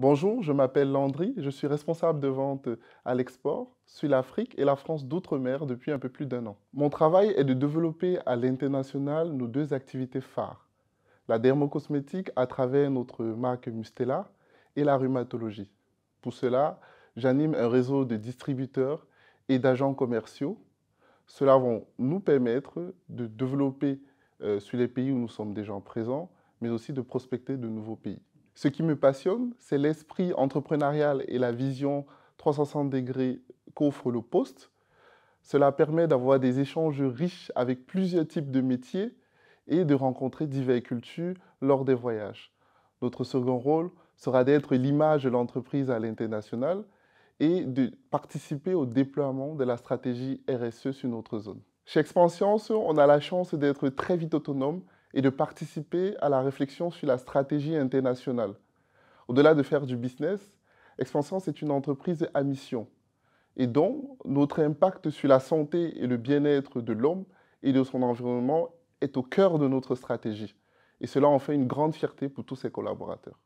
Bonjour, je m'appelle Landry, je suis responsable de vente à l'export sur l'Afrique et la France d'outre-mer depuis un peu plus d'un an. Mon travail est de développer à l'international nos deux activités phares, la dermocosmétique à travers notre marque Mustela et la rhumatologie. Pour cela, j'anime un réseau de distributeurs et d'agents commerciaux. Cela va nous permettre de développer euh, sur les pays où nous sommes déjà présents, mais aussi de prospecter de nouveaux pays. Ce qui me passionne, c'est l'esprit entrepreneurial et la vision 360 degrés qu'offre le poste. Cela permet d'avoir des échanges riches avec plusieurs types de métiers et de rencontrer divers cultures lors des voyages. Notre second rôle sera d'être l'image de l'entreprise à l'international et de participer au déploiement de la stratégie RSE sur notre zone. Chez Expansion, on a la chance d'être très vite autonome et de participer à la réflexion sur la stratégie internationale. Au-delà de faire du business, Expansion, est une entreprise à mission et dont notre impact sur la santé et le bien-être de l'homme et de son environnement est au cœur de notre stratégie. Et cela en fait une grande fierté pour tous ses collaborateurs.